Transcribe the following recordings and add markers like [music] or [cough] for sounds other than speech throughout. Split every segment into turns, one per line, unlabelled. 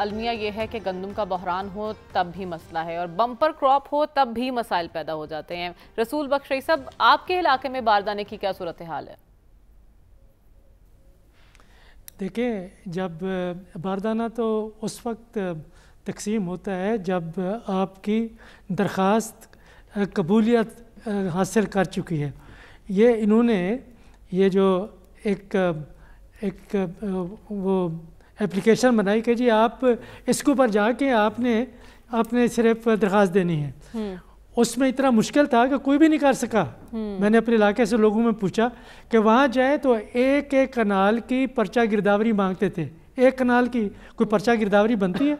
अलमिया यह है कि गंदम का बहरान हो तब भी मसला है और बम्पर क्रॉप हो तब भी मसाइल पैदा हो जाते हैं रसूल बख्शी सब आपके इलाके में बारदाने की क्या सूरत हाल है
देखिए जब बारदाना तो उस वक्त तकसीम होता है जब आपकी दरख्वास्त कबूलियत हासिल कर चुकी है ये इन्होंने ये जो एक एक वो एप्लीकेशन बनाई कि जी आप इसके ऊपर जाके आपने आपने सिर्फ दरख्वास्त देनी है हम्म। उसमें इतना मुश्किल था कि कोई भी नहीं कर सका हम्म। मैंने अपने इलाके से लोगों में पूछा कि वहाँ जाए तो एक एक कनाल की पर्चा गिरदावरी मांगते थे एक कनाल की कोई पर्चा गिरदावरी बनती है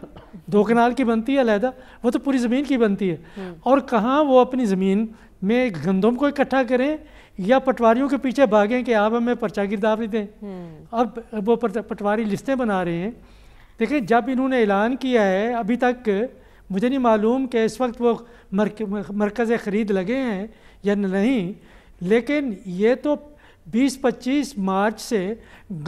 दो कनाल की बनती है अलहदा वो तो पूरी ज़मीन की बनती है हम्म। और कहाँ वो अपनी ज़मीन में गंदम को इकट्ठा करें या पटवारियों के पीछे भागें कि आप हमें पर्चा गिरदावरी दें हम्म। अब वो पटवारी लिस्टें बना रहे हैं देखें जब इन्होंने ऐलान किया है अभी तक मुझे नहीं मालूम कि इस वक्त वो मरकज़ ख़रीद लगे हैं या नहीं लेकिन ये तो 20-25 मार्च से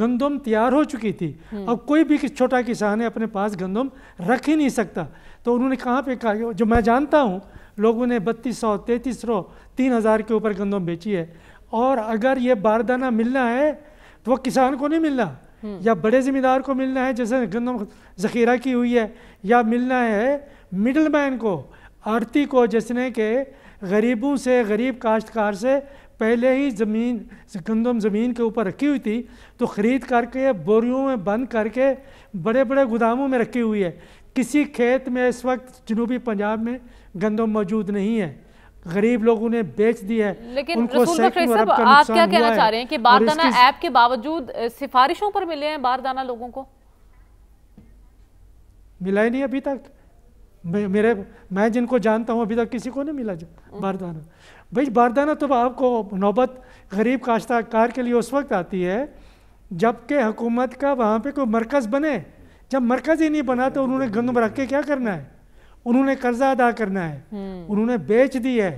गंदम तैयार हो चुकी थी हम्म। अब कोई भी छोटा किसान है अपने पास गंदम रख ही नहीं सकता तो उन्होंने कहाँ पे कहा जो मैं जानता हूँ लोगों ने बत्तीस सौ तैंतीस सौ तीन हज़ार के ऊपर गंदम बेची है और अगर ये बारदाना मिलना है तो वह किसान को नहीं मिलना हम्म। या बड़े ज़िम्मेदार को मिलना है जैसे गंदम ज़खीरा की हुई है या मिलना है मिडल मैन को आरती को जिसने के गरीबों से गरीब काश्तकार से पहले ही ज़मीन गंदम ज़मीन के ऊपर रखी हुई थी तो ख़रीद करके बोरियों में बंद करके बड़े बड़े गोदामों में रखी हुई है किसी खेत में इस वक्त जनूबी पंजाब में गंदम मौजूद नहीं है गरीब लोगों ने बेच दी है लेकिन उनको आप क्या कहना चाह रहे हैं कि बारदाना ऐप
के बावजूद सिफारिशों पर मिले हैं बारदाना लोगों को
मिला ही नहीं अभी तक मेरे मैं जिनको जानता हूँ अभी तक किसी को नहीं मिला हम्म। बारदाना भाई बारदाना तो आपको नौबत गरीब काश्ताकार के लिए उस वक्त आती है जबकि हुकूमत का वहाँ पे कोई मरकज़ बने जब मरकज ही नहीं बना तो उन्होंने गंदम रख के क्या करना है उन्होंने कर्जा अदा करना है हम्म। उन्होंने बेच दी है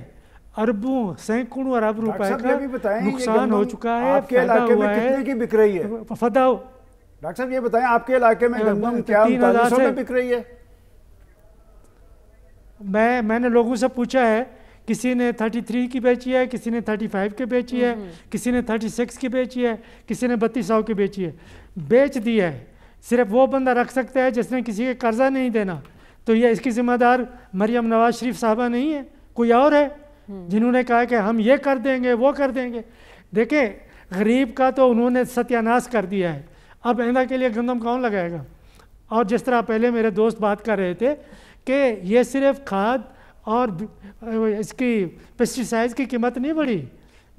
अरबों सैकड़ों अरब रुपए का नुकसान हो चुका है फायदा हुआ है कितने की बिक रही है फदा डॉक्टर साहब ये बताएं आपके इलाके में गंदम क्या तीन हजार से बिक रही है मैं मैंने लोगों से पूछा है किसी ने 33 की बेची है किसी ने 35 की बेची है हम्म। किसी ने 36 की बेची है किसी ने बत्तीस सौ की बेची है बेच दिया है सिर्फ वो बंदा रख सकता है जिसने किसी के कर्जा नहीं देना तो ये इसकी जिम्मेदार मरियम नवाज शरीफ साहबा नहीं है कोई और है हम्म। जिन्होंने कहा कि हम ये कर देंगे वो कर देंगे देखें गरीब का तो उन्होंने सत्यानाश कर दिया है अब आंदा के लिए गंदम कौन लगाएगा और जिस तरह पहले मेरे दोस्त बात कर रहे थे कि ये सिर्फ खाद और इसकी पेस्टिसाइड की कीमत नहीं बढ़ी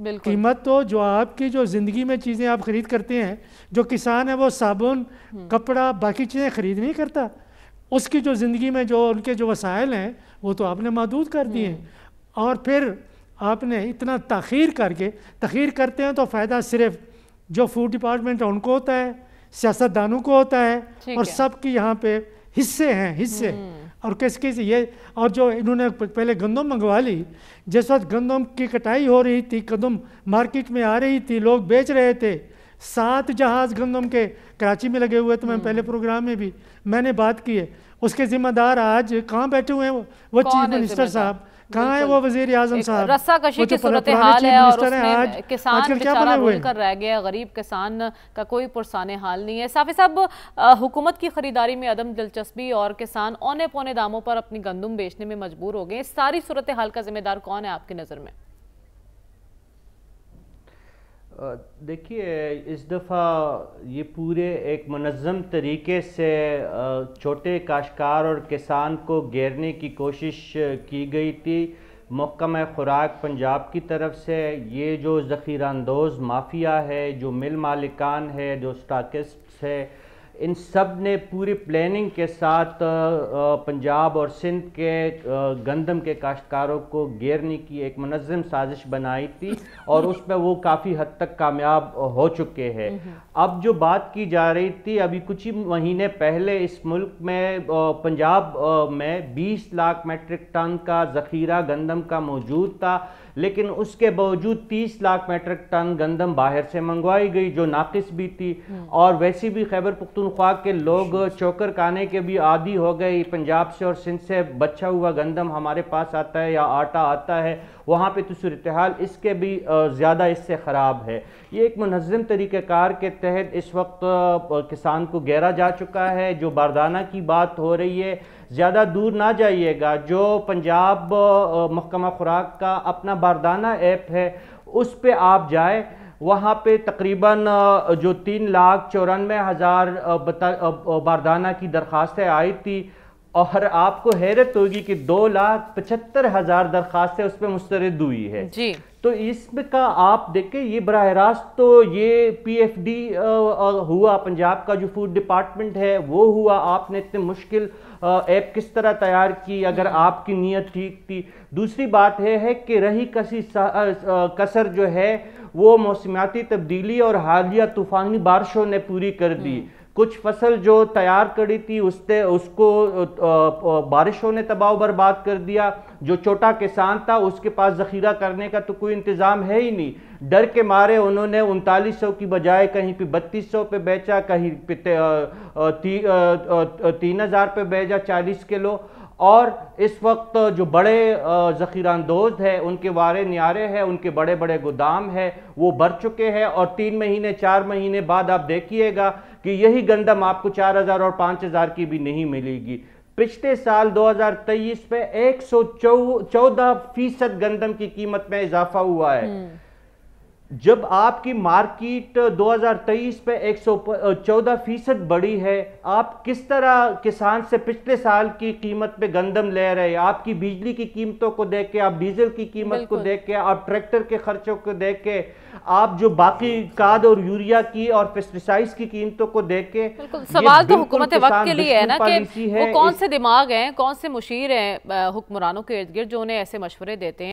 कीमत तो जो आपकी जो ज़िंदगी में चीज़ें आप ख़रीद करते हैं जो किसान है वो साबुन हम्म। कपड़ा बाकी चीज़ें ख़रीद नहीं करता उसकी जो ज़िंदगी में जो उनके जो वसायल हैं वो तो आपने महदूद कर दिए हम्म। और फिर आपने इतना तखीर करके तखीर करते हैं तो फ़ायदा सिर्फ जो फूड डिपार्टमेंट है उनको होता है सियासतदानों को होता है और सबकी यहाँ पे हिस्से हैं हिस्से हम्म। और किस किस ये और जो इन्होंने पहले गंदम मंगवा ली जिस वक्त गंदम की कटाई हो रही थी गंदम मार्केट में आ रही थी लोग बेच रहे थे सात जहाज़ गंदम के कराची में लगे हुए तो मैं हम्म। पहले प्रोग्राम में भी मैंने बात की है उसके जिम्मेदार आज कहाँ बैठे हुए हैं वो चीफ मिनिस्टर साहब कहाँ है वो वजीर आजम साहब कशी की सूरत हाल है और उसमें आज, किसान बेचारा रोल कर
रह गया गरीब किसान का कोई पुरसान हाल नहीं है साफी साहब हुकूमत की खरीदारी में अदम दिलचस्पी और किसान औने पौने दामों पर अपनी गंदम बेचने में मजबूर हो गए सारी सूरत हाल का जिम्मेदार कौन है आपकी नज़र में देखिए इस दफ़ा ये पूरे एक मनज़म तरीके से छोटे काशकार और किसान को घेरने की कोशिश की गई थी मकम ख़ुराक पंजाब की तरफ से ये जो ज़ख़ीरानंदोज़ माफिया है जो मिल मालिकान है जो स्टाकिस्ट है इन सब ने पूरी प्लानिंग के साथ पंजाब और सिंध के गंदम के काश्तकारों को घेरने की एक मनज़म साजिश बनाई थी और [laughs] उसमें वो काफ़ी हद तक कामयाब हो चुके हैं हम्म, हम्म। अब जो बात की जा रही थी अभी कुछ ही महीने पहले इस मुल्क में पंजाब में 20 लाख मेट्रिक टन का ज़खीरा गंदम का मौजूद था लेकिन उसके बावजूद 30 लाख मेट्रिक टन गंदम बाहर से मंगवाई गई जो नाकिस भी थी हम्म। और वैसे भी खैबर पुख्तनख्वा के लोग चोकर काने के भी आदि हो गए पंजाब से और सिंध से बचा हुआ गंदम हमारे पास आता है या आटा आता है वहाँ पर तो सूरत हाल इसके भी ज़्यादा इससे ख़राब है ये एक मनज़म तरीक़ार के तहत इस वक्त किसान को घेरा जा चुका है जो बारदाना की बात हो रही है ज़्यादा दूर ना जाइएगा जो पंजाब महकमा खुराक का अपना बारदाना ऐप है उस पर आप जाए वहाँ पे तकरीबन जो तीन लाख चौरानवे हज़ार बारदाना की दरख्वास्तें आई थी और आपको हैरत होगी कि दो लाख पचहत्तर हजार दरखास्तें उस पर मुस्तरद हुई है जी तो इसका आप देखें ये बरह रास्त तो ये पीएफडी हुआ पंजाब का जो फूड डिपार्टमेंट है वो हुआ आपने इतने मुश्किल ऐप किस तरह तैयार की अगर आपकी नीयत ठीक थी दूसरी बात है, है कि रही कसी कसर जो है वो मौसमियाती तब्दीली और हालिया तूफ़ानी बारिशों ने पूरी कर दी हम्म। कुछ फसल जो तैयार करी थी उसने उसको बारिशों ने तबाह बर्बाद कर दिया जो छोटा किसान था उसके पास ज़खीरा करने का तो कोई इंतज़ाम है ही नहीं डर के मारे उन्होंने उनतालीस सौ की बजाय कहीं पे बत्तीस सौ पे बेचा कहीं पे तीन हज़ार पे बेचा चालीस किलो और इस वक्त जो बड़े जखीरानंदोज है उनके वारे न्यारे हैं उनके बड़े बड़े गोदाम है वो भर चुके हैं और तीन महीने चार महीने बाद आप देखिएगा कि यही गंदम आपको चार हज़ार और पाँच हज़ार की भी नहीं मिलेगी पिछले साल 2023 में एक चौदह फीसद गंदम की कीमत में इजाफा हुआ है हम्म। जब आपकी मार्केट 2023 पे एक सौ चौदह फीसद बढ़ी है आप किस तरह किसान से पिछले साल की कीमत पे गंदम ले रहे हैं आपकी बिजली की कीमतों को देख के आप डीजल की कीमत को देख के आप ट्रैक्टर के खर्चों को देख के आप जो बाकी खाद और यूरिया की और पेस्टिसाइड्स की कीमतों को देख के सवाल तो हुकूमत वक्त के लिए है ना कि वो कौन से दिमाग हैं कौन से मुशीर हैं हुक्मरानों के इर्द गिर्द जो उन्हें ऐसे मशवरे देते हैं